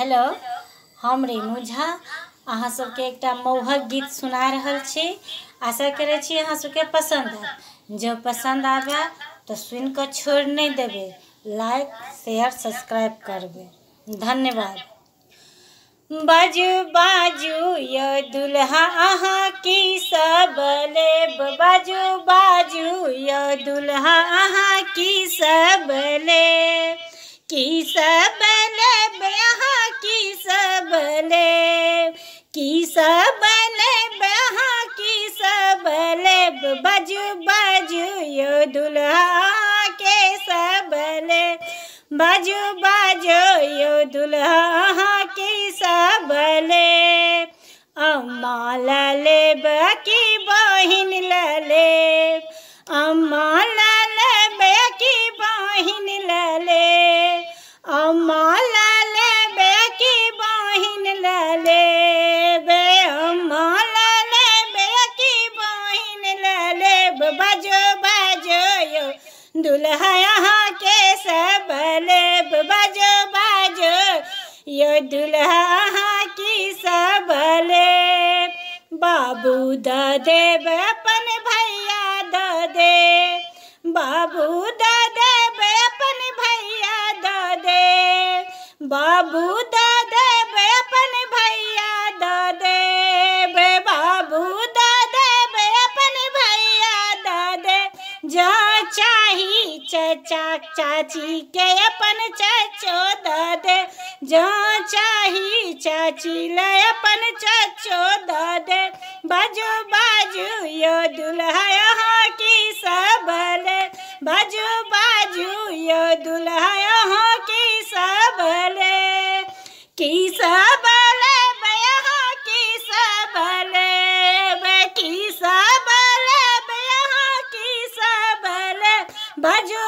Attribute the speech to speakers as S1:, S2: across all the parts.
S1: hello हम रेणु झा अहाँ सबके एक मौहक गीत सुना रहल छे आशा करे छी अहाँ सबके पसंद है जँ पसंद आवे तो सुन कऽ छोड़ नहीं देवे लाइक शेयर सब्सक्राइब करबे धन्यवाद बाजू बाजू यो दुल्हा अहाँ की सब ले बाजू बाजू यो दुल्हा अहाँ की सब ले की सब सब बज बज यो दुल्हा के सबल बज बज यो दुल्हा के सबल अम्मा लले बकी बहिन लले अम्मा दुल्हा यहाँ के सबल बजो बाजो यो दुल्हा यहाँ की सबल बाबू दादे अपन भैया द दे बाबू द दादे अपन भैया द दे बाबू दा चचा चाची के अपन चचो दादे जो चाही चाची ले अपन चचो दादे बाजो बाजू यो दुल्हा यहाँ की सबल बाजो बाजू यो दुल्हा यहाँ की सबल की सबले बाजू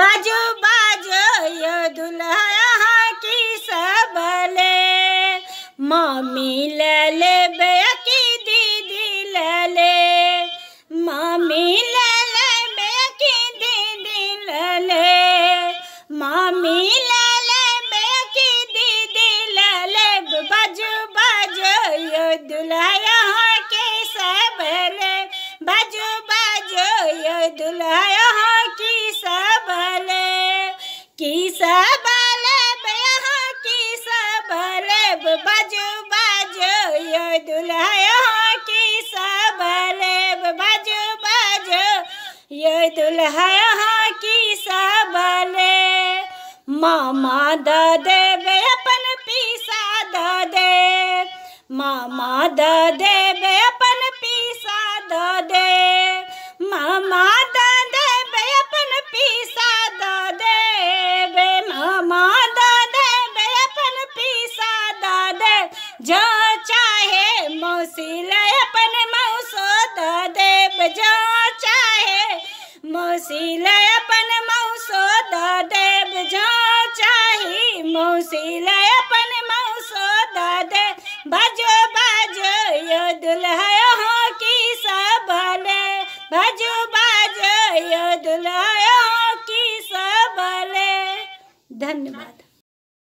S1: बाजू बाजू यो दुल्हा की सबले मम्मी ले है यहाँ की सबले मामा दादे बे अपन पीसा दादे मामा दादे बे अपन पीसा दादे मामा दादे बे अपन पीसा दादे बे मामा दादे बे अपन पीसा दादे जो चाहे मौसी मौसीले अपन मौसो द देव जो चाही मौसीले अपन मौसो द दे भजो बाजो यो दुल्हा हो की सबले भजो बाजो यो दुल्हा हो की सबले धन्यवाद